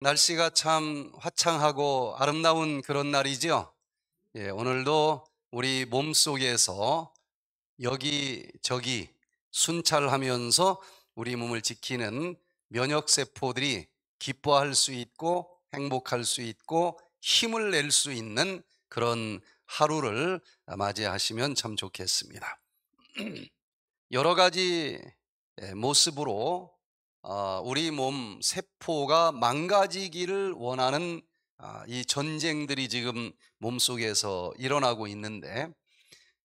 날씨가 참 화창하고 아름다운 그런 날이죠 예, 오늘도 우리 몸 속에서 여기저기 순찰하면서 우리 몸을 지키는 면역세포들이 기뻐할 수 있고 행복할 수 있고 힘을 낼 수 있는 그런 하루를 맞이하시면 참 좋겠습니다. 여러 가지 예, 모습으로 어, 우리 몸 세포가 망가지기를 원하는 아, 이 전쟁들이 지금 몸속에서 일어나고 있는데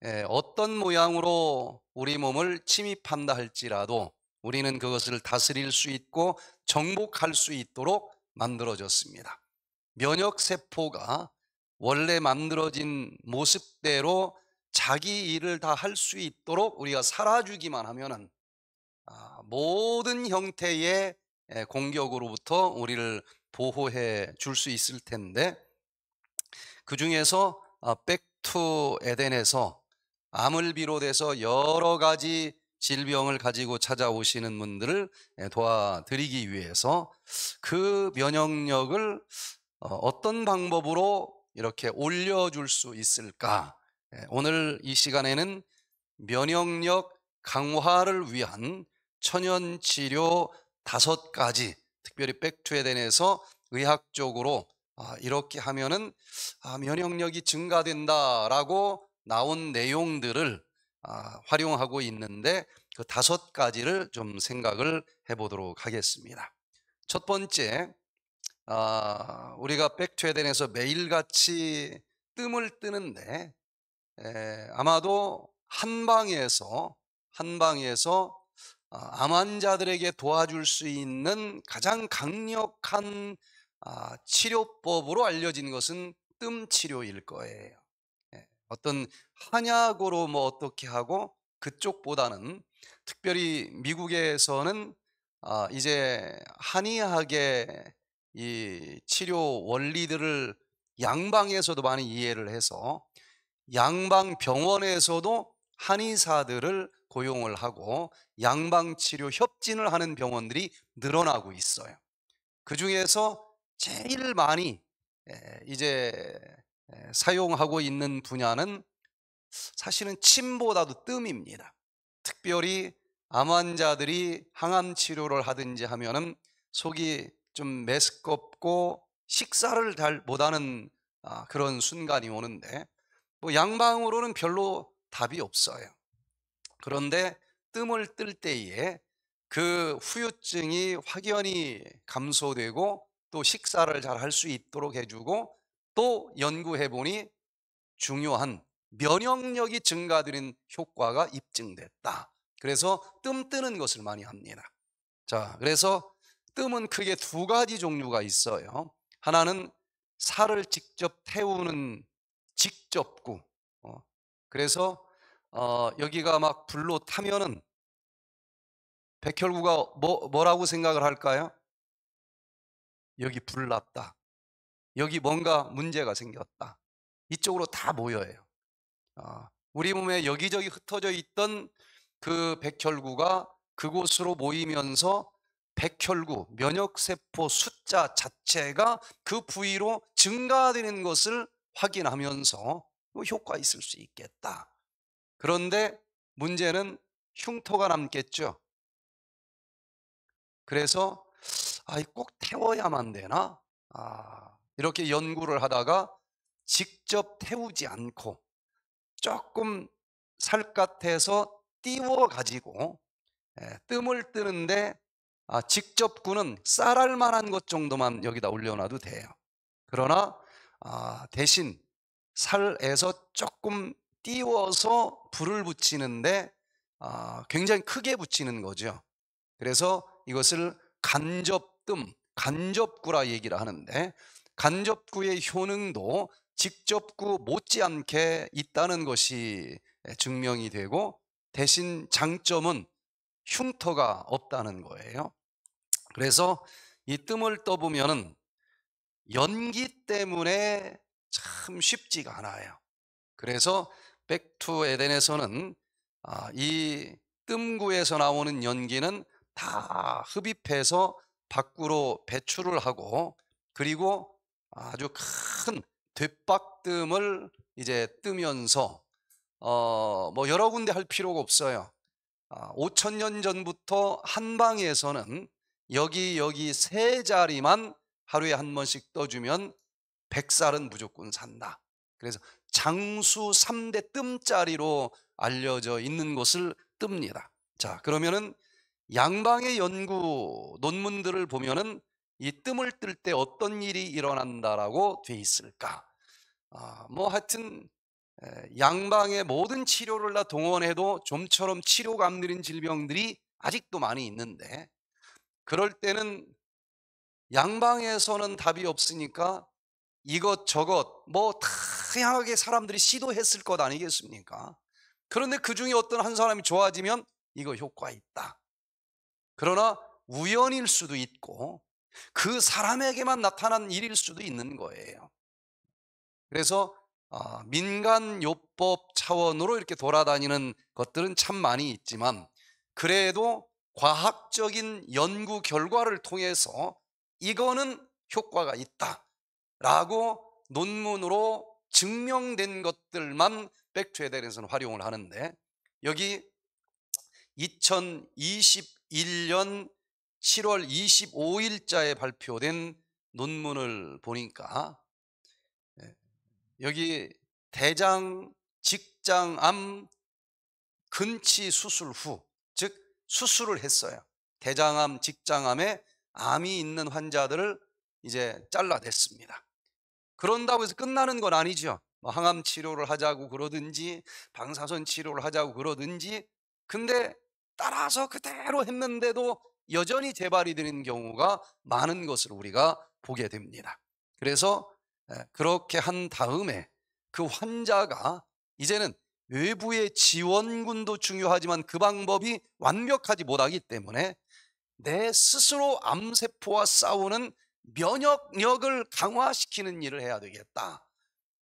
예, 어떤 모양으로 우리 몸을 침입한다 할지라도 우리는 그것을 다스릴 수 있고 정복할 수 있도록 만들어졌습니다. 면역 세포가 원래 만들어진 모습대로 자기 일을 다 할 수 있도록 우리가 살아주기만 하면은 아, 모든 형태의 공격으로부터 우리를 보호해 줄 수 있을 텐데 그 중에서 백투 에덴에서 암을 비롯해서 여러 가지 질병을 가지고 찾아오시는 분들을 도와드리기 위해서 그 면역력을 어, 어떤 방법으로 이렇게 올려줄 수 있을까? 오늘 이 시간에는 면역력 강화를 위한 천연치료 다섯 가지 특별히 백투에 대해서 의학적으로 아, 이렇게 하면은 아, 면역력이 증가된다라고 나온 내용들을 아, 활용하고 있는데 그 다섯 가지를 좀 생각을 해보도록 하겠습니다. 첫 번째, 아, 우리가 백투에덴에서 매일같이 뜸을 뜨는데 에, 아마도 한 방에서 한 방에서 어, 암 환자들에게 도와줄 수 있는 가장 강력한 아, 치료법으로 알려진 것은 뜸 치료일 거예요. 예, 어떤 한약으로 뭐 어떻게 하고 그쪽보다는 특별히 미국에서는 아, 이제 한의학의 이 치료 원리들을 양방에서도 많이 이해를 해서 양방 병원에서도 한의사들을 고용을 하고 양방치료 협진을 하는 병원들이 늘어나고 있어요. 그 중에서 제일 많이 이제 사용하고 있는 분야는 사실은 침보다도 뜸입니다. 특별히 암 환자들이 항암 치료를 하든지 하면은 속이 좀 메스껍고 식사를 잘 못하는 아, 그런 순간이 오는데 뭐 양방으로는 별로 답이 없어요. 그런데 뜸을 뜰 때에 그 후유증이 확연히 감소되고 또 식사를 잘 할 수 있도록 해주고 또 연구해보니 중요한 면역력이 증가되는 효과가 입증됐다. 그래서 뜸 뜨는 것을 많이 합니다. 자, 그래서 뜸은 크게 두 가지 종류가 있어요. 하나는 살을 직접 태우는 직접구. 그래서 어, 여기가 막 불로 타면은 백혈구가 뭐, 뭐라고 생각을 할까요? 여기 불 났다. 여기 뭔가 문제가 생겼다. 이쪽으로 다 모여요. 어, 우리 몸에 여기저기 흩어져 있던 그 백혈구가 그곳으로 모이면서 백혈구, 면역세포 숫자 자체가 그 부위로 증가되는 것을 확인하면서 뭐 효과 있을 수 있겠다. 그런데 문제는 흉터가 남겠죠. 그래서 아, 꼭 태워야만 되나? 아, 이렇게 연구를 하다가 직접 태우지 않고 조금 살갗에서 띄워 가지고 예, 뜸을 뜨는데 아, 직접 구는 쌀알 만한 것 정도만 여기다 올려놔도 돼요. 그러나 대신 살에서 조금 띄워서 불을 붙이는데 아, 굉장히 크게 붙이는 거죠. 그래서 이것을 간접뜸, 간접구라 얘기를 하는데 간접구의 효능도 직접구 못지않게 있다는 것이 증명이 되고 대신 장점은 흉터가 없다는 거예요. 그래서 이 뜸을 떠보면은 연기 때문에 참 쉽지가 않아요. 그래서 백투 에덴에서는 아, 이 뜸구에서 나오는 연기는 다 흡입해서 밖으로 배출을 하고 그리고 아주 큰 뒷박뜸을 이제 뜨면서 어뭐 여러 군데 할 필요가 없어요. 아, 5천 년 전부터 한방에서는 여기 여기 세 자리만 하루에 한 번씩 떠주면 백살은 무조건 산다. 그래서 장수 3대 뜸짜리로 알려져 있는 것을 뜹니다. 자, 그러면은 양방의 연구 논문들을 보면은 이 뜸을 뜰 때 어떤 일이 일어난다라고 돼 있을까? 아, 뭐 하여튼 양방의 모든 치료를 다 동원해도 좀처럼 치료가 안 느린 질병들이 아직도 많이 있는데 그럴 때는 양방에서는 답이 없으니까 이것저것 뭐 다양하게 사람들이 시도했을 것 아니겠습니까? 그런데 그 중에 어떤 한 사람이 좋아지면 이거 효과 있다. 그러나 우연일 수도 있고 그 사람에게만 나타난 일일 수도 있는 거예요. 그래서 아, 민간 요법 차원으로 이렇게 돌아다니는 것들은 참 많이 있지만 그래도 과학적인 연구 결과를 통해서 이거는 효과가 있다. 라고 논문으로 증명된 것들만 백트에 대해서는 활용을 하는데 여기 2021년 7월 25일자에 발표된 논문을 보니까 예, 여기 대장 직장암 근치 수술 후 즉 수술을 했어요 대장암 직장암에 암이 있는 환자들을 이제 잘라냈습니다 그런다고 해서 끝나는 건 아니죠. 뭐 항암 치료를 하자고 그러든지 방사선 치료를 하자고 그러든지 근데 따라서 그대로 했는데도 여전히 재발이 되는 경우가 많은 것을 우리가 보게 됩니다. 그래서 그렇게 한 다음에 그 환자가 이제는 외부의 지원군도 중요하지만 그 방법이 완벽하지 못하기 때문에 내 스스로 암세포와 싸우는 면역력을 강화시키는 일을 해야 되겠다.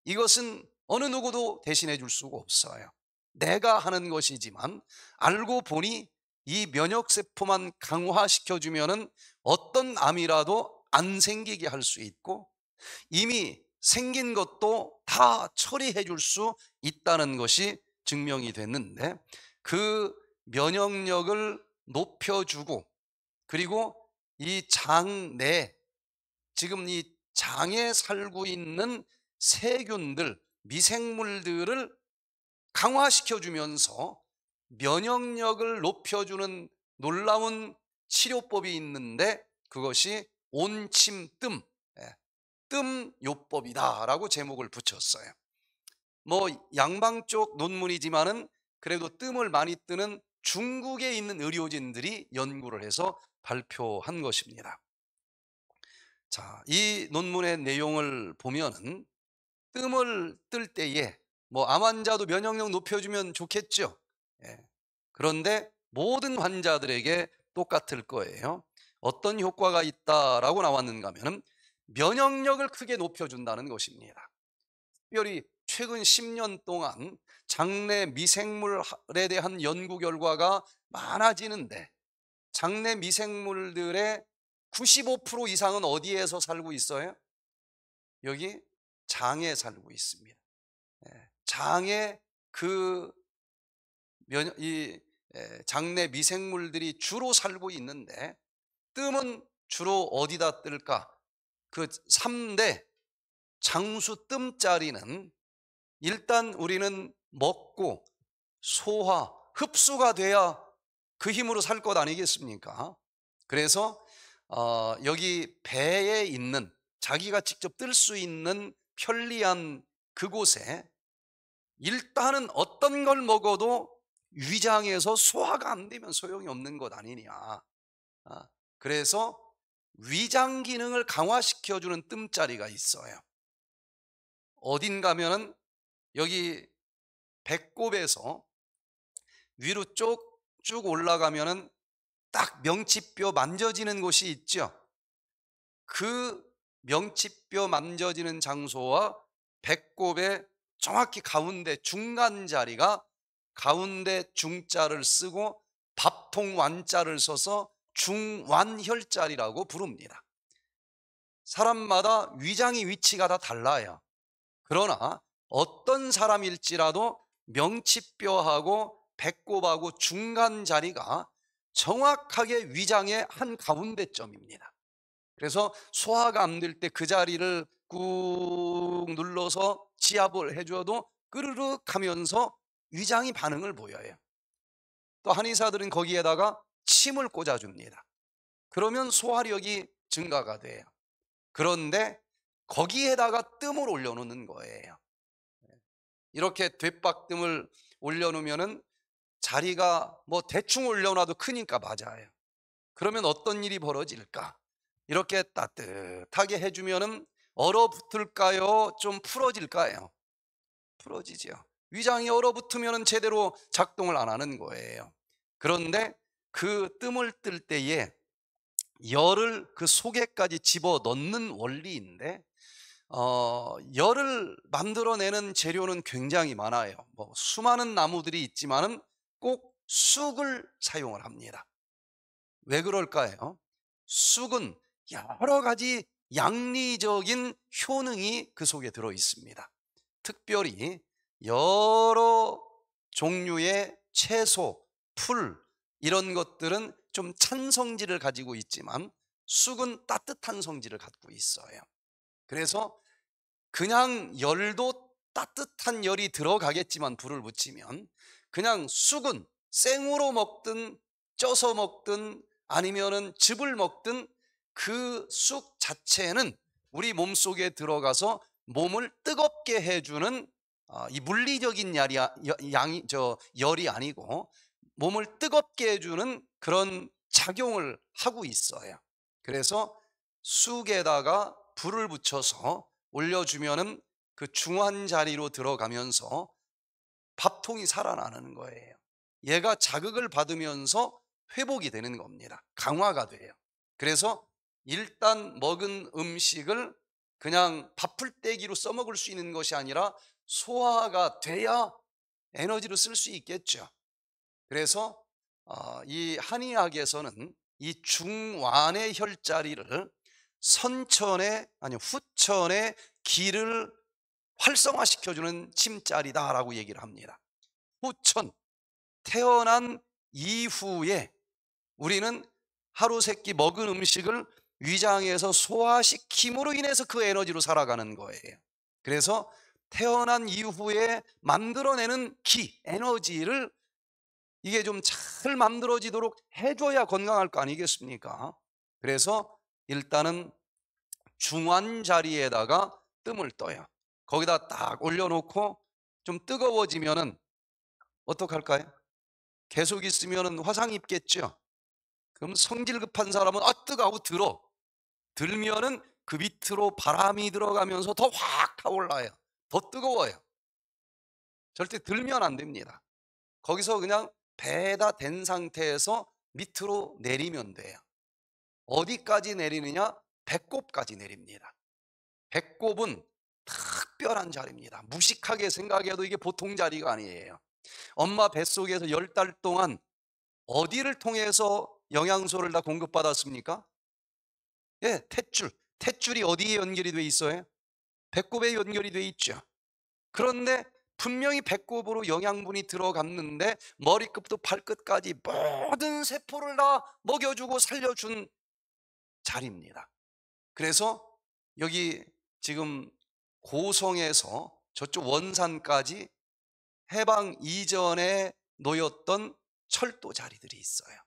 이것은 어느 누구도 대신해 줄 수가 없어요. 내가 하는 것이지만 알고 보니 이 면역세포만 강화시켜주면 어떤 암이라도 안 생기게 할 수 있고 이미 생긴 것도 다 처리해 줄 수 있다는 것이 증명이 됐는데 그 면역력을 높여주고 그리고 이 장내 지금 이 장에 살고 있는 세균들, 미생물들을 강화시켜 주면서 면역력을 높여주는 놀라운 치료법이 있는데 그것이 온침뜸, 예, 뜸요법이다라고 제목을 붙였어요. 뭐 양방 쪽 논문이지만은 그래도 뜸을 많이 뜨는 중국에 있는 의료진들이 연구를 해서 발표한 것입니다. 자, 이 논문의 내용을 보면 뜸을 뜰 때에 뭐암 환자도 면역력 높여주면 좋겠죠. 예. 그런데 모든 환자들에게 똑같을 거예요. 어떤 효과가 있다라고 나왔는가 하면 면역력을 크게 높여준다는 것입니다. 특별히 최근 10년 동안 장내 미생물에 대한 연구 결과가 많아지는데 장내 미생물들의 95% 이상은 어디에서 살고 있어요? 여기 장에 살고 있습니다. 예, 장에 그 면, 이 예, 장내 미생물들이 주로 살고 있는데 뜸은 주로 어디다 뜰까? 그 3대 장수 뜸자리는 일단 우리는 먹고 소화, 흡수가 돼야 그 힘으로 살 것 아니겠습니까? 그래서 어, 여기 배에 있는 자기가 직접 뜰 수 있는 편리한 그곳에 일단은 어떤 걸 먹어도 위장에서 소화가 안 되면 소용이 없는 것 아니냐. 아, 그래서 위장 기능을 강화시켜주는 뜸자리가 있어요. 어딘 가면은 여기 배꼽에서 위로 쭉 쭉 올라가면은 딱 명치뼈 만져지는 곳이 있죠. 그 명치뼈 만져지는 장소와 배꼽의 정확히 가운데 중간 자리가 가운데 중자를 쓰고 밥통 완자를 써서 중완혈자리라고 부릅니다. 사람마다 위장의 위치가 다 달라요. 그러나 어떤 사람일지라도 명치뼈하고 배꼽하고 중간 자리가 정확하게 위장의 한 가운데점입니다. 그래서 소화가 안 될 때 그 자리를 꾹 눌러서 지압을 해줘도 끄르륵 하면서 위장이 반응을 보여요. 또 한의사들은 거기에다가 침을 꽂아줍니다. 그러면 소화력이 증가가 돼요. 그런데 거기에다가 뜸을 올려놓는 거예요. 네. 이렇게 뒷박뜸을 올려놓으면은 자리가 뭐 대충 올려놔도 크니까 맞아요. 그러면 어떤 일이 벌어질까? 이렇게 따뜻하게 해주면 얼어붙을까요? 좀 풀어질까요? 풀어지죠 위장이 얼어붙으면 제대로 작동을 안 하는 거예요. 그런데 그 뜸을 뜰 때에 열을 그 속에까지 집어 넣는 원리인데 어, 열을 만들어내는 재료는 굉장히 많아요. 뭐 수많은 나무들이 있지만은 꼭 쑥을 사용을 합니다. 왜 그럴까요? 쑥은 여러 가지 양리적인 효능이 그 속에 들어 있습니다. 특별히 여러 종류의 채소, 풀 이런 것들은 좀 찬 성질을 가지고 있지만 쑥은 따뜻한 성질을 갖고 있어요. 그래서 그냥 열도 따뜻한 열이 들어가겠지만 불을 붙이면 그냥 쑥은 생으로 먹든 쪄서 먹든 아니면은 즙을 먹든 그 쑥 자체는 우리 몸 속에 들어가서 몸을 뜨겁게 해주는 아, 이 물리적인 열이, 양이, 저, 열이 아니고 몸을 뜨겁게 해주는 그런 작용을 하고 있어요. 그래서 쑥에다가 불을 붙여서 올려주면은 그 중환 자리로 들어가면서 밥통이 살아나는 거예요. 얘가 자극을 받으면서 회복이 되는 겁니다. 강화가 돼요. 그래서 일단 먹은 음식을 그냥 밥풀떼기로 써먹을 수 있는 것이 아니라 소화가 돼야 에너지로 쓸 수 있겠죠. 그래서 어, 이 한의학에서는 이 중완의 혈자리를 선천에 아니 후천에 기를 활성화시켜주는 침자리다라고 얘기를 합니다. 후천, 태어난 이후에 우리는 하루 세끼 먹은 음식을 위장에서 소화시킴으로 인해서 그 에너지로 살아가는 거예요. 그래서 태어난 이후에 만들어내는 기, 에너지를 이게 좀 잘 만들어지도록 해줘야 건강할 거 아니겠습니까? 그래서 일단은 중환 자리에다가 뜸을 떠요. 거기다 딱 올려놓고 좀 뜨거워지면은 어떡할까요? 계속 있으면은 화상 입겠죠. 그럼 성질 급한 사람은 아 뜨거워 들어. 들면은 그 밑으로 바람이 들어가면서 더 확 타올라요. 더 뜨거워요. 절대 들면 안 됩니다. 거기서 그냥 배다 된 상태에서 밑으로 내리면 돼요. 어디까지 내리느냐? 배꼽까지 내립니다. 배꼽은 특별한 자리입니다. 무식하게 생각해도 이게 보통 자리가 아니에요. 엄마 뱃속에서 1 0달 동안 어디를 통해서 영양소를 다 공급받았습니까? 예, 탯줄. 탯줄이 어디에 연결이 돼 있어요? 배꼽에 연결이 돼 있죠. 그런데 분명히 배꼽으로 영양분이 들어갔는데 머리끝부터 발끝까지 모든 세포를 다 먹여주고 살려준 자리입니다. 그래서 여기 지금 고성에서 저쪽 원산까지 해방 이전에 놓였던 철도 자리들이 있어요.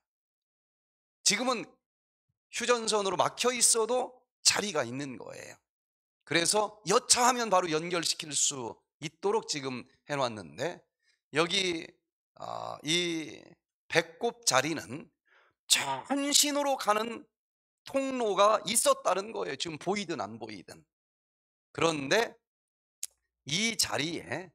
지금은 휴전선으로 막혀 있어도 자리가 있는 거예요. 그래서 여차하면 바로 연결시킬 수 있도록 지금 해놨는데 여기 아, 이 배꼽 자리는 전신으로 가는 통로가 있었다는 거예요. 지금 보이든 안 보이든. 그런데 이 자리에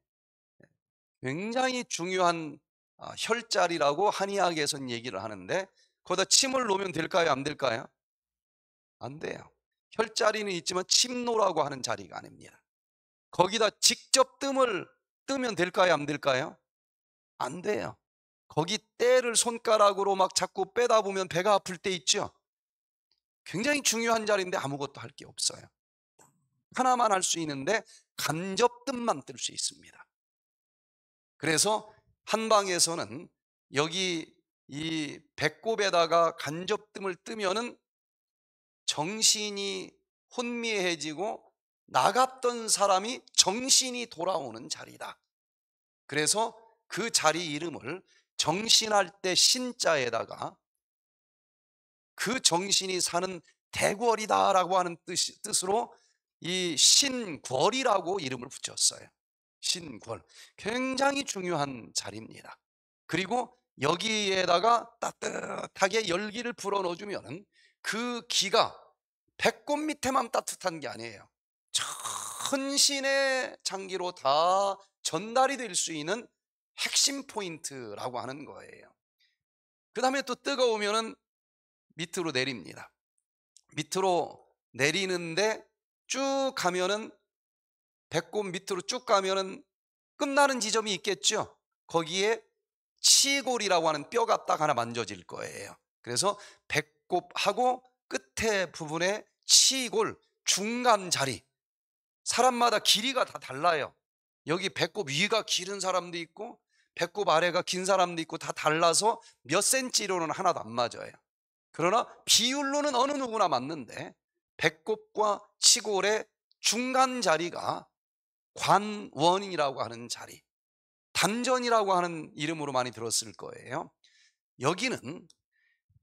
굉장히 중요한 아, 혈자리라고 한의학에서는 얘기를 하는데 거기다 침을 놓으면 될까요? 안 될까요? 안 돼요. 혈자리는 있지만 침노라고 하는 자리가 아닙니다. 거기다 직접 뜸을 뜨면 될까요? 안 될까요? 안 돼요. 거기 때를 손가락으로 막 자꾸 빼다 보면 배가 아플 때 있죠? 굉장히 중요한 자리인데 아무것도 할 게 없어요. 하나만 할 수 있는데 간접뜻만 뜰 수 있습니다. 그래서 한방에서는 여기 이 배꼽에다가 간접뜸을 뜨면은 정신이 혼미해지고 나갔던 사람이 정신이 돌아오는 자리다. 그래서 그 자리 이름을 정신할 때 신자에다가 그 정신이 사는 대궐이다라고 하는 뜻, 뜻으로 이 신궐이라고 이름을 붙였어요. 신궐. 굉장히 중요한 자리입니다. 그리고 여기에다가 따뜻하게 열기를 불어넣어주면 그 기가 배꼽 밑에만 따뜻한 게 아니에요. 천신의 장기로 다 전달이 될 수 있는 핵심 포인트라고 하는 거예요. 그 다음에 또 뜨거우면은 밑으로 내립니다. 밑으로 내리는데 쭉 가면은 배꼽 밑으로 쭉 가면은 끝나는 지점이 있겠죠. 거기에 치골이라고 하는 뼈가 딱 하나 만져질 거예요. 그래서 배꼽하고 끝에 부분에 치골 중간 자리 사람마다 길이가 다 달라요. 여기 배꼽 위가 길은 사람도 있고 배꼽 아래가 긴 사람도 있고 다 달라서 몇 센치로는 하나도 안 맞아요. 그러나 비율로는 어느 누구나 맞는데 배꼽과 시골의 중간 자리가 관원이라고 하는 자리, 단전이라고 하는 이름으로 많이 들었을 거예요. 여기는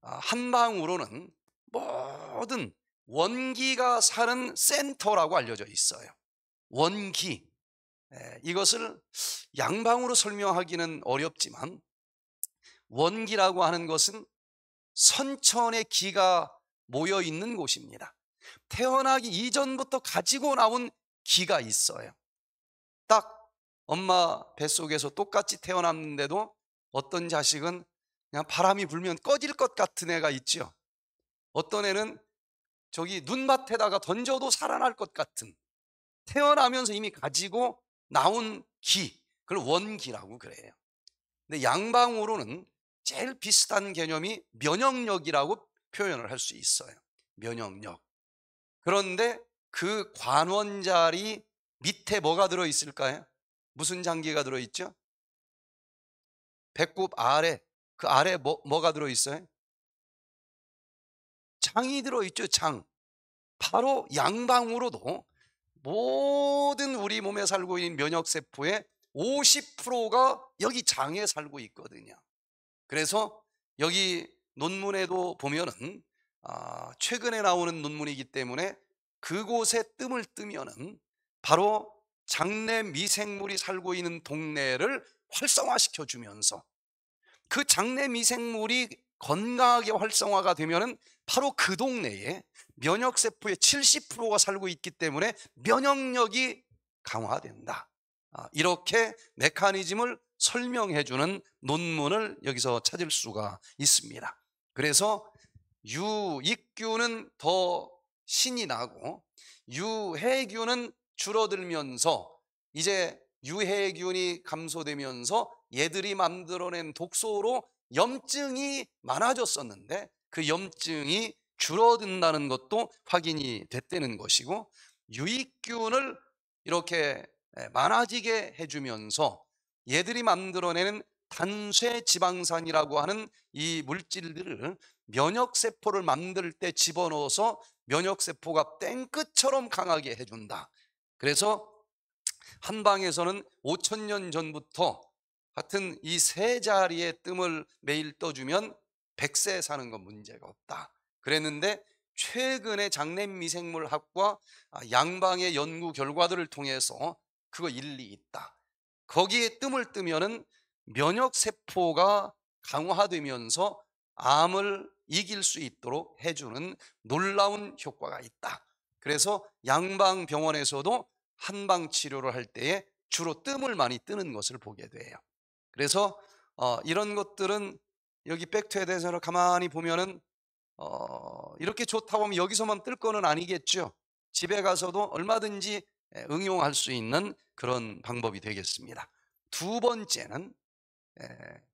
아, 한방으로는 모든 원기가 사는 센터라고 알려져 있어요. 원기. 예, 이것을 양방으로 설명하기는 어렵지만 원기라고 하는 것은 선천의 기가 모여 있는 곳입니다. 태어나기 이전부터 가지고 나온 기가 있어요. 딱 엄마 뱃속에서 똑같이 태어났는데도 어떤 자식은 그냥 바람이 불면 꺼질 것 같은 애가 있죠. 어떤 애는 저기 눈밭에다가 던져도 살아날 것 같은 태어나면서 이미 가지고 나온 기, 그걸 원기라고 그래요. 근데 양방으로는 제일 비슷한 개념이 면역력이라고 표현을 할 수 있어요. 면역력. 그런데 그 관원 자리 밑에 뭐가 들어 있을까요? 무슨 장기가 들어 있죠? 배꼽 아래 그 아래 뭐, 뭐가 들어 있어요? 창이 들어 있죠, 창. 바로 양방으로도 모든 우리 몸에 살고 있는 면역 세포의 50%가 여기 장에 살고 있거든요. 그래서 여기 논문에도 보면은 아, 최근에 나오는 논문이기 때문에 그곳에 뜸을 뜨면은 바로 장내 미생물이 살고 있는 동네를 활성화시켜 주면서 그 장내 미생물이 건강하게 활성화가 되면은 바로 그 동네에 면역 세포의 70%가 살고 있기 때문에 면역력이 강화된다. 아, 이렇게 메커니즘을 설명해 주는 논문을 여기서 찾을 수가 있습니다. 그래서 유익균은더 신이 나고 유해균은 줄어들면서 이제 유해균이 감소되면서 얘들이 만들어낸 독소로 염증이 많아졌었는데 그 염증이 줄어든다는 것도 확인이 됐다는 것이고 유익균을 이렇게 예, 많아지게 해주면서 얘들이 만들어내는 단쇄 지방산이라고 하는 이 물질들을 면역세포를 만들 때 집어넣어서 면역세포가 땡끝처럼 강하게 해준다. 그래서 한방에서는 5천년 전부터 같은 이 세 자리의 뜸을 매일 떠주면 100세 사는 건 문제가 없다. 그랬는데 최근에 장내미생물학과 아, 양방의 연구 결과들을 통해서 그거 일리 있다. 거기에 뜸을 뜨면은 면역세포가 강화되면서 암을 이길 수 있도록 해주는 놀라운 효과가 있다. 그래서 양방병원에서도 한방 치료를 할 때에 주로 뜸을 많이 뜨는 것을 보게 돼요. 그래서 어, 이런 것들은 여기 백투에 대해서 가만히 보면은 어, 이렇게 좋다고 하면 여기서만 뜰 거는 아니겠죠. 집에 가서도 얼마든지 응용할 수 있는 그런 방법이 되겠습니다. 두 번째는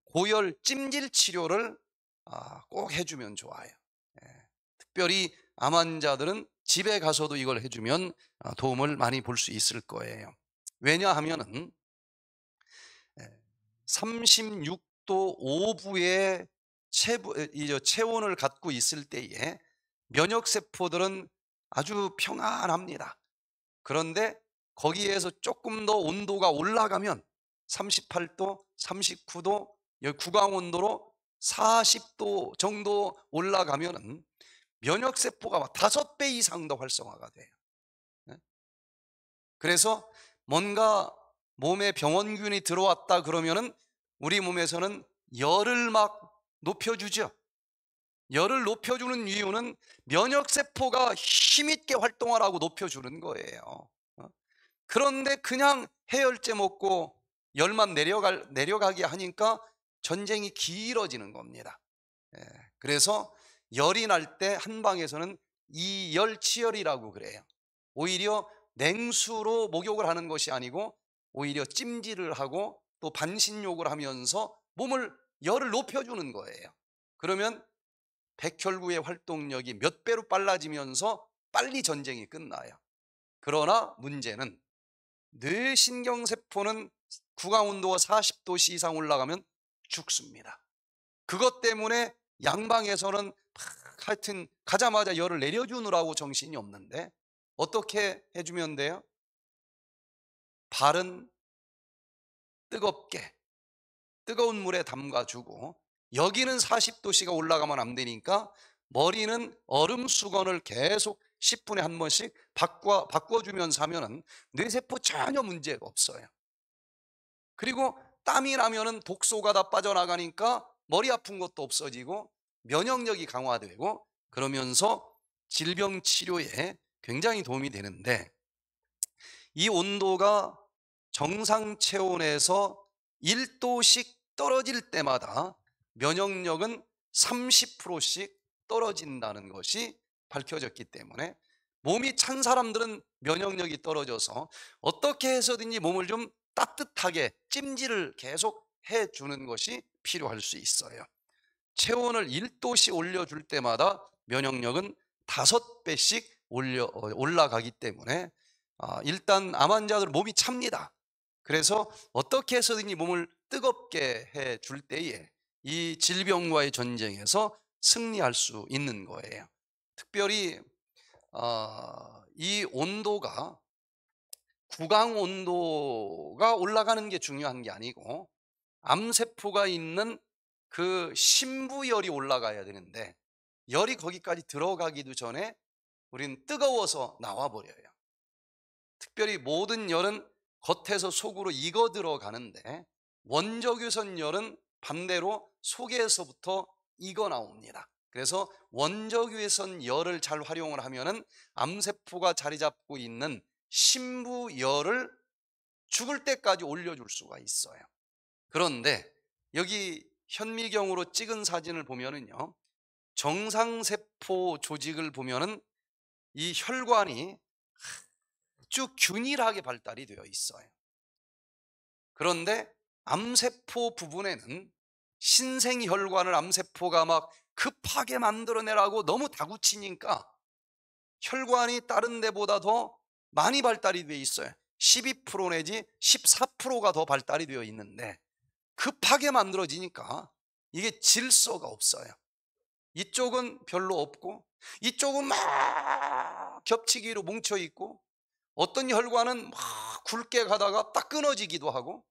고열 찜질 치료를 아, 꼭 해주면 좋아요. 예. 특별히 암 환자들은 집에 가서도 이걸 해주면 아, 도움을 많이 볼 수 있을 거예요. 왜냐하면은 36도 예, 5부의 체온을 갖고 있을 때에 면역세포들은 아주 평안합니다. 그런데 거기에서 조금 더 온도가 올라가면 38도, 39도, 구강온도로 40도 정도 올라가면 면역세포가 5배 이상 더 활성화가 돼요. 예? 그래서 뭔가 몸에 병원균이 들어왔다 그러면 우리 몸에서는 열을 막 높여주죠. 열을 높여주는 이유는 면역세포가 힘있게 활동하라고 높여주는 거예요. 어? 그런데 그냥 해열제 먹고 열만 내려갈, 내려가게 하니까 전쟁이 길어지는 겁니다. 예, 그래서 열이 날 때 한방에서는 이열치열이라고 그래요. 오히려 냉수로 목욕을 하는 것이 아니고 오히려 찜질을 하고 또 반신욕을 하면서 몸을 열을 높여주는 거예요. 그러면 백혈구의 활동력이 몇 배로 빨라지면서 빨리 전쟁이 끝나요. 그러나 문제는 뇌신경세포는 구강온도가 40도씨 이상 올라가면 죽습니다. 그것 때문에 양방에서는 하여튼 가자마자 열을 내려주느라고 정신이 없는데 어떻게 해주면 돼요? 발은 뜨겁게 뜨거운 물에 담가주고 여기는 40도씨가 올라가면 안 되니까 머리는 얼음 수건을 계속 10분에 한 번씩 바꿔, 바꿔주면서 하면 뇌세포 전혀 문제가 없어요. 그리고 땀이 나면은 독소가 다 빠져나가니까 머리 아픈 것도 없어지고 면역력이 강화되고 그러면서 질병 치료에 굉장히 도움이 되는데 이 온도가 정상 체온에서 1도씩 떨어질 때마다 면역력은 30%씩 떨어진다는 것이 밝혀졌기 때문에 몸이 찬 사람들은 면역력이 떨어져서 어떻게 해서든지 몸을 좀 따뜻하게 찜질을 계속 해주는 것이 필요할 수 있어요. 체온을 1도씨 올려줄 때마다 면역력은 5배씩 올려, 어, 올라가기 때문에 아, 일단 암 환자들 몸이 찹니다. 그래서 어떻게 해서든지 몸을 뜨겁게 해 줄 때에 이 질병과의 전쟁에서 승리할 수 있는 거예요. 특별히 어, 이 온도가 구강 온도가 올라가는 게 중요한 게 아니고 암세포가 있는 그 심부열이 올라가야 되는데 열이 거기까지 들어가기도 전에 우린 뜨거워서 나와버려요. 특별히 모든 열은 겉에서 속으로 익어 들어가는데 원적외선 열은 반대로 속에서부터 익어 나옵니다. 그래서 원적외선 열을 잘 활용을 하면은 암세포가 자리 잡고 있는 신부열을 죽을 때까지 올려줄 수가 있어요. 그런데 여기 현미경으로 찍은 사진을 보면은요, 정상세포 조직을 보면은 이 혈관이 쭉 균일하게 발달이 되어 있어요. 그런데 암세포 부분에는 신생 혈관을 암세포가 막 급하게 만들어내라고 너무 다구치니까 혈관이 다른 데보다 더 많이 발달이 돼 있어요 12% 내지 14%가 더 발달이 되어 있는데 급하게 만들어지니까 이게 질서가 없어요 이쪽은 별로 없고 이쪽은 막 겹치기로 뭉쳐있고 어떤 혈관은 막 굵게 가다가 딱 끊어지기도 하고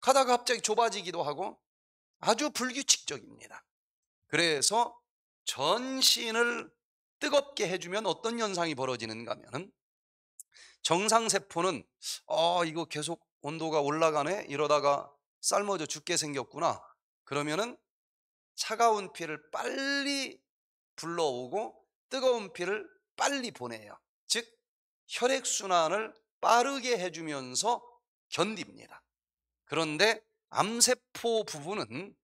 가다가 갑자기 좁아지기도 하고 아주 불규칙적입니다 그래서 전신을 뜨겁게 해주면 어떤 현상이 벌어지는가 하면 은 정상세포는 어, 이거 계속 온도가 올라가네 이러다가 삶아져 죽게 생겼구나 그러면은 차가운 피를 빨리 불러오고 뜨거운 피를 빨리 보내요 즉 혈액순환을 빠르게 해주면서 견딥니다 그런데 암세포 부분은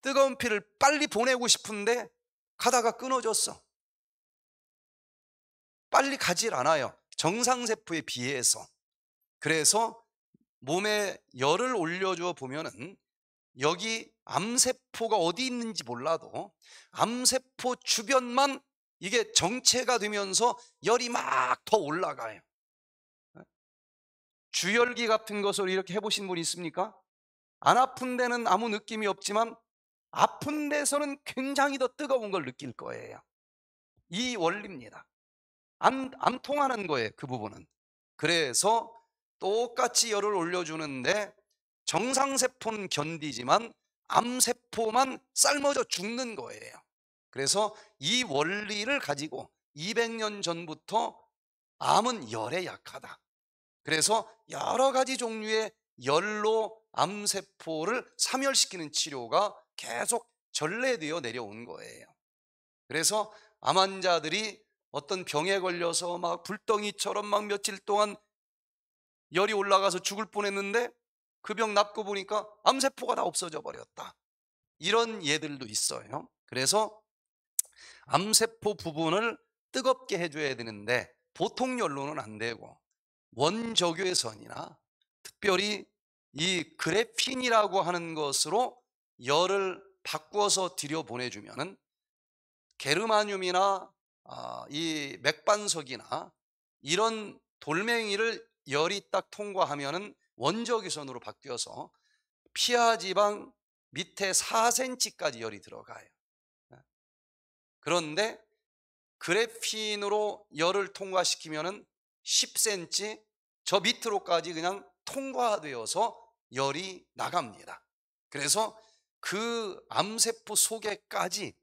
뜨거운 피를 빨리 보내고 싶은데 가다가 끊어졌어 빨리 가질 않아요. 정상세포에 비해서. 그래서 몸에 열을 올려주어 보면은 여기 암세포가 어디 있는지 몰라도 암세포 주변만 이게 정체가 되면서 열이 막 더 올라가요. 예? 주열기 같은 것을 이렇게 해보신 분 있습니까? 안 아픈 데는 아무 느낌이 없지만 아픈 데서는 굉장히 더 뜨거운 걸 느낄 거예요. 이 원리입니다. 안, 안 통하는 거예요. 그 부분은. 그래서 똑같이 열을 올려주는데 정상세포는 견디지만 암세포만 삶아져 죽는 거예요. 그래서 이 원리를 가지고 200년 전부터 암은 열에 약하다. 그래서 여러 가지 종류의 열로 암세포를 사멸시키는 치료가 계속 전래되어 내려온 거예요. 그래서 암 환자들이 어떤 병에 걸려서 막 불덩이처럼 막 며칠 동안 열이 올라가서 죽을 뻔했는데 그 병 낫고 보니까 암세포가 다 없어져 버렸다. 이런 예들도 있어요. 그래서 암세포 부분을 뜨겁게 해줘야 되는데 보통 연로는 안 되고 원적외선이나 특별히 이 그래핀이라고 하는 것으로 열을 바꾸어서 들여 보내주면은 게르마늄이나 아, 이 맥반석이나 이런 돌멩이를 열이 딱 통과하면은 원적외선으로 바뀌어서 피하 지방 밑에 4cm까지 열이 들어가요. 네. 그런데 그래핀으로 열을 통과시키면은 10cm 저 밑으로까지 그냥 통과되어서 열이 나갑니다. 그래서 그 암세포 속에까지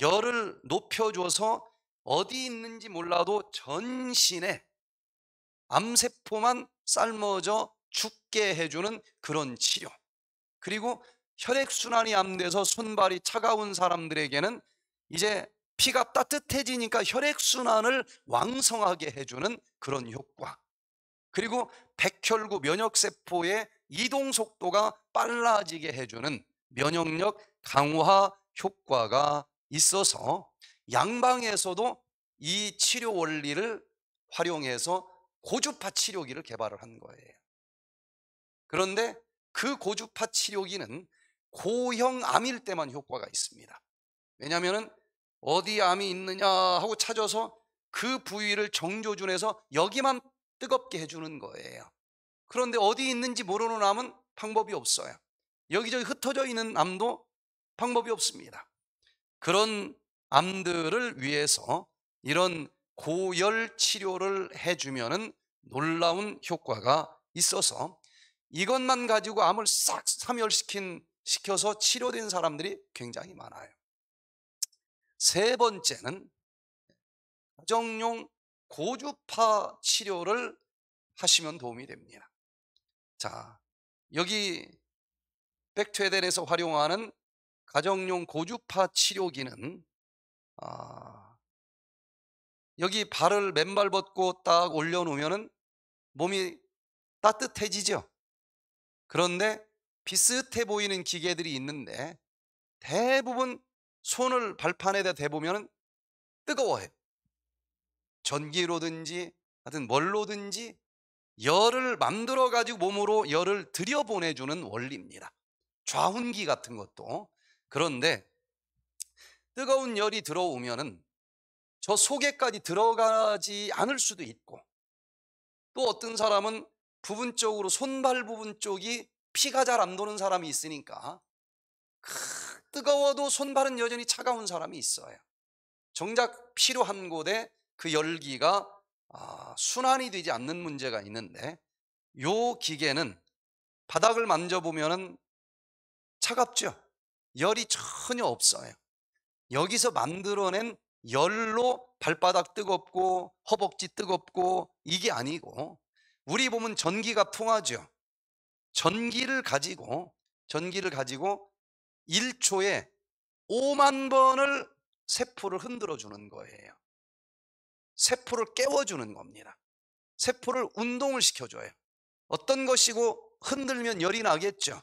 열을 높여줘서 어디 있는지 몰라도 전신에 암세포만 삶아져 죽게 해주는 그런 치료. 그리고 혈액순환이 안 돼서 손발이 차가운 사람들에게는 이제 피가 따뜻해지니까 혈액순환을 왕성하게 해주는 그런 효과. 그리고 백혈구 면역세포의 이동속도가 빨라지게 해주는 면역력 강화 효과가 있어서 양방에서도 이 치료 원리를 활용해서 고주파 치료기를 개발을 한 거예요. 그런데 그 고주파 치료기는 고형 암일 때만 효과가 있습니다. 왜냐하면 어디 암이 있느냐 하고 찾아서 그 부위를 정조준에서 여기만 뜨겁게 해주는 거예요. 그런데 어디 있는지 모르는 암은 방법이 없어요. 여기저기 흩어져 있는 암도 방법이 없습니다. 그런 암들을 위해서 이런 고열 치료를 해주면 놀라운 효과가 있어서 이것만 가지고 암을 싹 사멸시킨 시켜서 치료된 사람들이 굉장히 많아요. 세 번째는 가정용 고주파 치료를 하시면 도움이 됩니다. 자, 여기 백트에덴에서 활용하는 가정용 고주파 치료기는 아, 여기 발을 맨발 벗고 딱 올려놓으면 몸이 따뜻해지죠. 그런데 비슷해 보이는 기계들이 있는데 대부분 손을 발판에다 대보면 뜨거워해요. 전기로든지 하여튼 뭘로든지 열을 만들어 가지고 몸으로 열을 들여보내주는 원리입니다. 좌훈기 같은 것도 그런데 뜨거운 열이 들어오면은 저 속에까지 들어가지 않을 수도 있고 또 어떤 사람은 부분적으로 손발 부분 쪽이 피가 잘 안 도는 사람이 있으니까 뜨거워도 손발은 여전히 차가운 사람이 있어요. 정작 필요한 곳에 그 열기가 아, 순환이 되지 않는 문제가 있는데 이 기계는 바닥을 만져보면 차갑죠? 열이 전혀 없어요. 여기서 만들어낸 열로 발바닥 뜨겁고 허벅지 뜨겁고 이게 아니고 우리 몸은 전기가 통하죠. 전기를 가지고 전기를 가지고 1초에 5만 번을 세포를 흔들어 주는 거예요. 세포를 깨워 주는 겁니다. 세포를 운동을 시켜 줘요. 어떤 것이고 흔들면 열이 나겠죠.